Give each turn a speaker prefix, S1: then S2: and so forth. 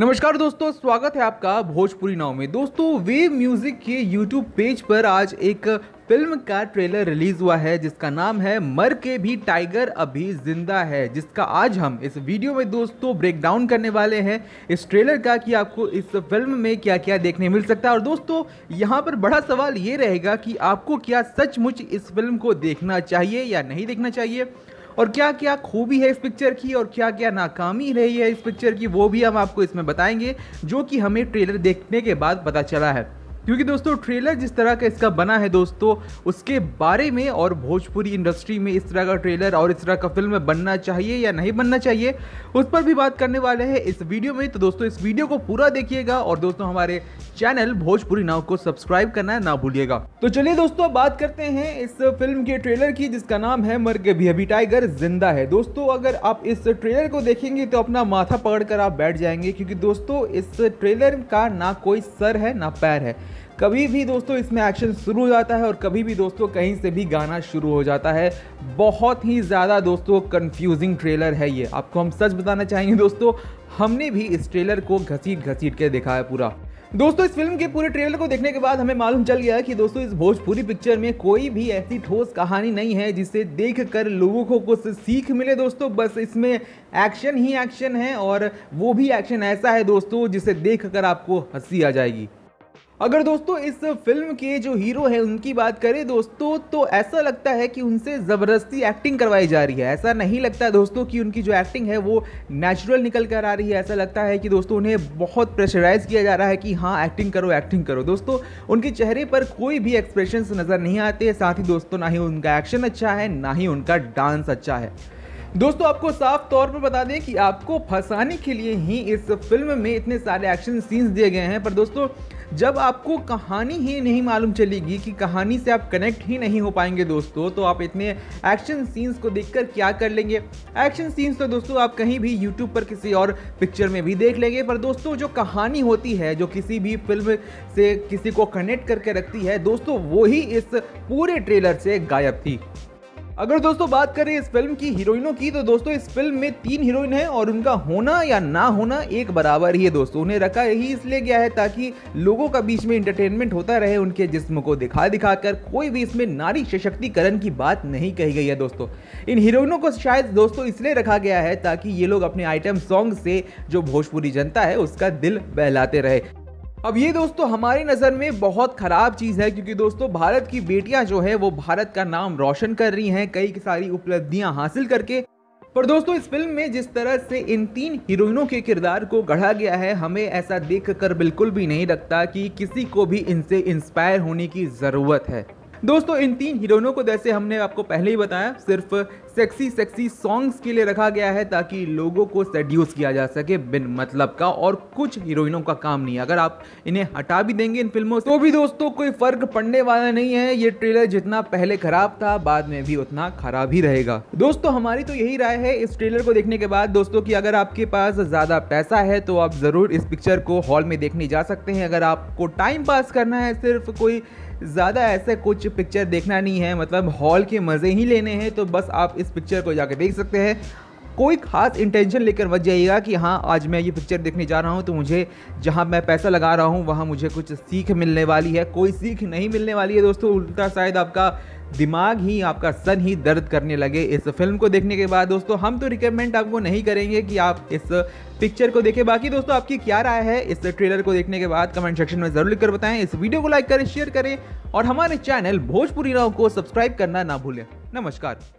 S1: नमस्कार दोस्तों स्वागत है आपका भोजपुरी नाव में दोस्तों वेव म्यूजिक के यूट्यूब पेज पर आज एक फिल्म का ट्रेलर रिलीज हुआ है जिसका नाम है मर के भी टाइगर अभी जिंदा है जिसका आज हम इस वीडियो में दोस्तों ब्रेक डाउन करने वाले हैं इस ट्रेलर का कि आपको इस फिल्म में क्या क्या देखने मिल सकता है और दोस्तों यहाँ पर बड़ा सवाल ये रहेगा कि आपको क्या सचमुच इस फिल्म को देखना चाहिए या नहीं देखना चाहिए और क्या क्या खूबी है इस पिक्चर की और क्या क्या नाकामी रही है इस पिक्चर की वो भी हम आपको इसमें बताएंगे जो कि हमें ट्रेलर देखने के बाद पता चला है क्योंकि दोस्तों ट्रेलर जिस तरह का इसका बना है दोस्तों उसके बारे में और भोजपुरी इंडस्ट्री में इस तरह का ट्रेलर और इस तरह का फिल्म बनना चाहिए या नहीं बनना चाहिए उस पर भी बात करने वाले हैं इस वीडियो में तो दोस्तों इस वीडियो को पूरा देखिएगा और दोस्तों हमारे चैनल भोजपुरी नाव को सब्सक्राइब करना ना भूलिएगा तो चलिए दोस्तों बात करते हैं इस फिल्म के ट्रेलर की जिसका नाम है के भी अभी टाइगर जिंदा है दोस्तों अगर आप इस ट्रेलर को देखेंगे तो अपना माथा पकड़ कर आप बैठ जाएंगे क्योंकि दोस्तों इस ट्रेलर का ना कोई सर है ना पैर है कभी भी दोस्तों इसमें एक्शन शुरू हो जाता है और कभी भी दोस्तों कहीं से भी गाना शुरू हो जाता है बहुत ही ज़्यादा दोस्तों कंफ्यूजिंग ट्रेलर है ये आपको हम सच बताना चाहेंगे दोस्तों हमने भी इस ट्रेलर को घसीट घसीट के देखा है पूरा दोस्तों इस फिल्म के पूरे ट्रेलर को देखने के बाद हमें मालूम चल गया कि दोस्तों इस भोजपुरी पिक्चर में कोई भी ऐसी ठोस कहानी नहीं है जिसे देख कर लोगों को कुछ सीख मिले दोस्तों बस इसमें एक्शन ही एक्शन है और वो भी एक्शन ऐसा है दोस्तों जिसे देख कर आपको हंसी आ जाएगी अगर दोस्तों इस फिल्म के जो हीरो हैं उनकी बात करें दोस्तों तो ऐसा लगता है कि उनसे ज़बरदस्ती एक्टिंग करवाई जा रही है ऐसा नहीं लगता दोस्तों कि उनकी जो एक्टिंग है वो नेचुरल निकल कर आ रही है ऐसा लगता है कि दोस्तों उन्हें बहुत प्रेशराइज किया जा रहा है कि हाँ एक्टिंग करो एक्टिंग करो दोस्तों उनके चेहरे पर कोई भी एक्सप्रेशन नज़र नहीं आते साथ ही दोस्तों ना ही उनका एक्शन अच्छा है ना ही उनका डांस अच्छा है दोस्तों आपको साफ तौर पर बता दें कि आपको फंसाने के लिए ही इस फिल्म में इतने सारे एक्शन सीन्स दिए गए हैं पर दोस्तों जब आपको कहानी ही नहीं मालूम चलेगी कि कहानी से आप कनेक्ट ही नहीं हो पाएंगे दोस्तों तो आप इतने एक्शन सीन्स को देखकर क्या कर लेंगे एक्शन सीन्स तो दोस्तों आप कहीं भी यूट्यूब पर किसी और पिक्चर में भी देख लेंगे पर दोस्तों जो कहानी होती है जो किसी भी फिल्म से किसी को कनेक्ट करके रखती है दोस्तों वही इस पूरे ट्रेलर से गायब थी अगर दोस्तों बात करें इस फिल्म की हीरोइनों की तो दोस्तों इस फिल्म में तीन हीरोइन है और उनका होना या ना होना एक बराबर ही है दोस्तों उन्हें रखा यही इसलिए गया है ताकि लोगों का बीच में इंटरटेनमेंट होता रहे उनके जिस्म को दिखा दिखा कर कोई भी इसमें नारी सशक्तिकरण की बात नहीं कही गई है दोस्तों इन हीरोइनों को शायद दोस्तों इसलिए रखा गया है ताकि ये लोग अपने आइटम सॉन्ग से जो भोजपुरी जनता है उसका दिल बहलाते रहे अब ये दोस्तों हमारी नज़र में बहुत ख़राब चीज़ है क्योंकि दोस्तों भारत की बेटियां जो है वो भारत का नाम रोशन कर रही हैं कई सारी उपलब्धियां हासिल करके पर दोस्तों इस फिल्म में जिस तरह से इन तीन हीरोइनों के किरदार को गढ़ा गया है हमें ऐसा देख कर बिल्कुल भी नहीं लगता कि किसी को भी इनसे इंस्पायर होने की ज़रूरत है दोस्तों इन तीन हीरोइनों को जैसे हमने आपको पहले ही बताया सिर्फ सेक्सी सेक्सी सॉन्ग्स के लिए रखा गया है ताकि लोगों को सेड्यूस किया जा सके बिन मतलब का और कुछ हीरोइनों का काम नहीं अगर आप इन्हें हटा भी देंगे इन फिल्मों से तो भी दोस्तों कोई फर्क पड़ने वाला नहीं है ये ट्रेलर जितना पहले खराब था बाद में भी उतना खराब ही रहेगा दोस्तों हमारी तो यही राय है इस ट्रेलर को देखने के बाद दोस्तों की अगर आपके पास ज़्यादा पैसा है तो आप ज़रूर इस पिक्चर को हॉल में देखने जा सकते हैं अगर आपको टाइम पास करना है सिर्फ कोई ज़्यादा ऐसे कुछ पिक्चर देखना नहीं है मतलब हॉल के मज़े ही लेने हैं तो बस आप इस इस पिक्चर को जाके देख सकते हैं कोई खास इंटेंशन लेकर मत जाइएगा कि हाँ आज मैं ये पिक्चर देखने जा रहा हूँ तो मुझे जहाँ मैं पैसा लगा रहा हूँ वहाँ मुझे कुछ सीख मिलने वाली है कोई सीख नहीं मिलने वाली है दोस्तों उल्टा शायद आपका दिमाग ही आपका सन ही दर्द करने लगे इस फिल्म को देखने के बाद दोस्तों हम तो रिकमेंड आपको नहीं करेंगे कि आप इस पिक्चर को देखें बाकी दोस्तों आपकी क्या राय है इस ट्रेलर को देखने के बाद कमेंट सेक्शन में ज़रूर लिखकर बताएं इस वीडियो को लाइक करें शेयर करें और हमारे चैनल भोजपुरी राव को सब्सक्राइब करना ना भूलें नमस्कार